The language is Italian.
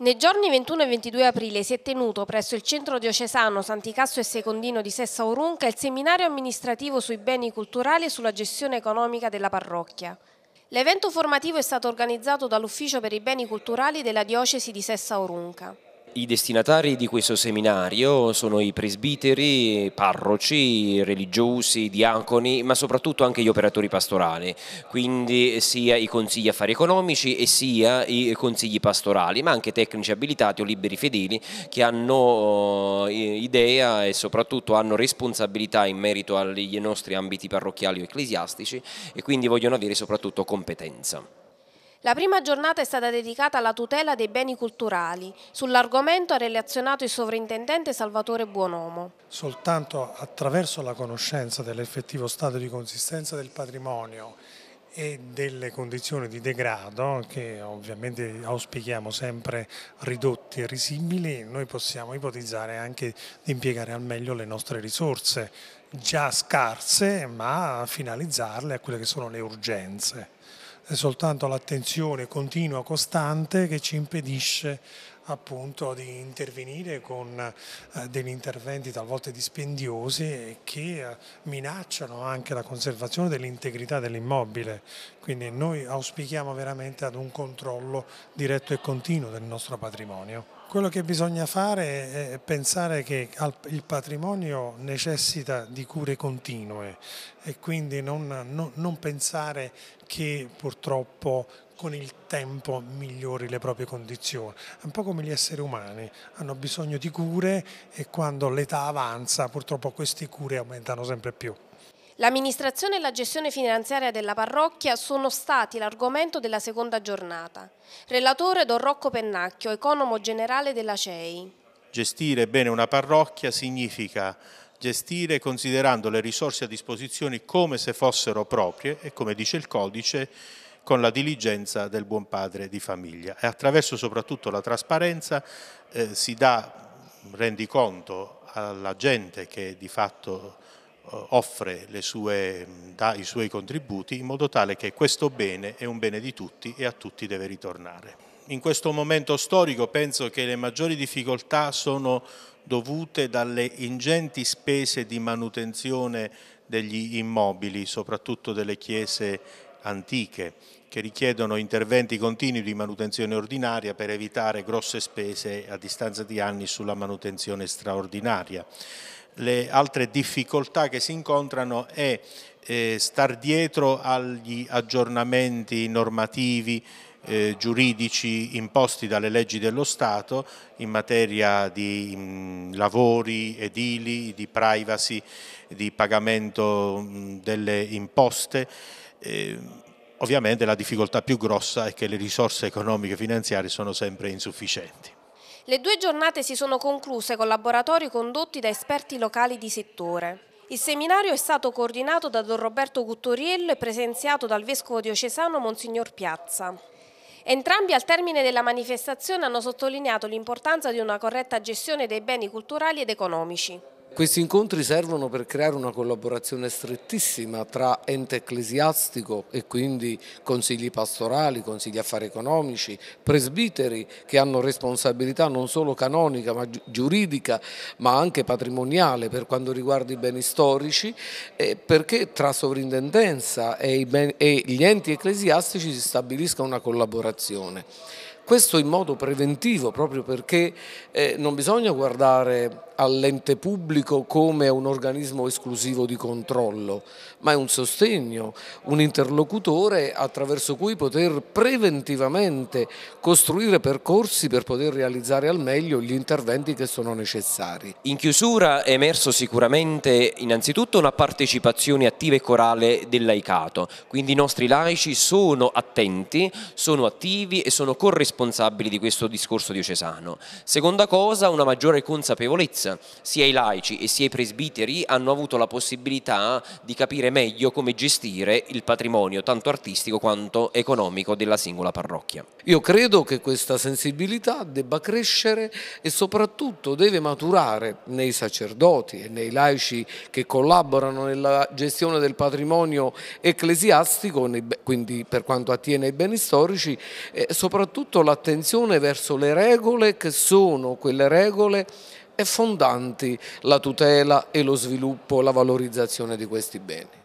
Nei giorni 21 e 22 aprile si è tenuto presso il centro diocesano Santicasso e Secondino di Sessa Orunca il seminario amministrativo sui beni culturali e sulla gestione economica della parrocchia. L'evento formativo è stato organizzato dall'Ufficio per i beni culturali della diocesi di Sessa Orunca. I destinatari di questo seminario sono i presbiteri, parroci, religiosi, diaconi, ma soprattutto anche gli operatori pastorali, quindi sia i consigli affari economici e sia i consigli pastorali, ma anche tecnici abilitati o liberi fedeli che hanno eh, idea e soprattutto hanno responsabilità in merito agli nostri ambiti parrocchiali o ecclesiastici e quindi vogliono avere soprattutto competenza. La prima giornata è stata dedicata alla tutela dei beni culturali. Sull'argomento ha relazionato il sovrintendente Salvatore Buonomo. Soltanto attraverso la conoscenza dell'effettivo stato di consistenza del patrimonio e delle condizioni di degrado che ovviamente auspichiamo sempre ridotti e risibili, noi possiamo ipotizzare anche di impiegare al meglio le nostre risorse già scarse ma finalizzarle a quelle che sono le urgenze è soltanto l'attenzione continua, costante che ci impedisce appunto di intervenire con eh, degli interventi talvolta dispendiosi che eh, minacciano anche la conservazione dell'integrità dell'immobile. Quindi noi auspichiamo veramente ad un controllo diretto e continuo del nostro patrimonio. Quello che bisogna fare è pensare che il patrimonio necessita di cure continue e quindi non, non, non pensare che purtroppo con il tempo migliori le proprie condizioni. È Un po' come gli esseri umani, hanno bisogno di cure e quando l'età avanza purtroppo queste cure aumentano sempre più. L'amministrazione e la gestione finanziaria della parrocchia sono stati l'argomento della seconda giornata. Relatore Don Rocco Pennacchio, economo generale della CEI. Gestire bene una parrocchia significa gestire considerando le risorse a disposizione come se fossero proprie e come dice il codice con la diligenza del buon padre di famiglia e attraverso soprattutto la trasparenza eh, si dà rendiconto alla gente che di fatto offre sue, dà i suoi contributi in modo tale che questo bene è un bene di tutti e a tutti deve ritornare. In questo momento storico penso che le maggiori difficoltà sono dovute dalle ingenti spese di manutenzione degli immobili, soprattutto delle chiese antiche, che richiedono interventi continui di manutenzione ordinaria per evitare grosse spese a distanza di anni sulla manutenzione straordinaria le altre difficoltà che si incontrano è eh, star dietro agli aggiornamenti normativi, eh, giuridici imposti dalle leggi dello Stato in materia di mh, mm, lavori edili, di privacy, di pagamento mh, mm, delle imposte. Eh, ovviamente la difficoltà più grossa è che le risorse economiche e finanziarie sono sempre insufficienti. Le due giornate si sono concluse con laboratori condotti da esperti locali di settore. Il seminario è stato coordinato da Don Roberto Guttoriello e presenziato dal Vescovo diocesano Monsignor Piazza. Entrambi al termine della manifestazione hanno sottolineato l'importanza di una corretta gestione dei beni culturali ed economici. Questi incontri servono per creare una collaborazione strettissima tra ente ecclesiastico e quindi consigli pastorali, consigli affari economici, presbiteri che hanno responsabilità non solo canonica ma giuridica ma anche patrimoniale per quanto riguarda i beni storici eh, perché tra sovrintendenza e, e gli enti ecclesiastici si stabilisca una collaborazione. Questo in modo preventivo proprio perché eh, non bisogna guardare all'ente pubblico come a un organismo esclusivo di controllo, ma è un sostegno, un interlocutore attraverso cui poter preventivamente costruire percorsi per poter realizzare al meglio gli interventi che sono necessari. In chiusura è emerso sicuramente innanzitutto una partecipazione attiva e corale del laicato, quindi i nostri laici sono attenti, sono attivi e sono corresponsabili di questo discorso diocesano. Seconda cosa, una maggiore consapevolezza Matrix, sia i laici sia i presbiteri hanno avuto la possibilità di capire meglio come gestire il patrimonio, tanto artistico quanto economico, della singola parrocchia. Io credo che questa sensibilità debba crescere e soprattutto deve maturare nei sacerdoti e nei laici che collaborano nella gestione del patrimonio ecclesiastico, quindi per quanto attiene ai beni storici, soprattutto l'attenzione verso le regole che sono quelle regole e fondanti la tutela e lo sviluppo, la valorizzazione di questi beni.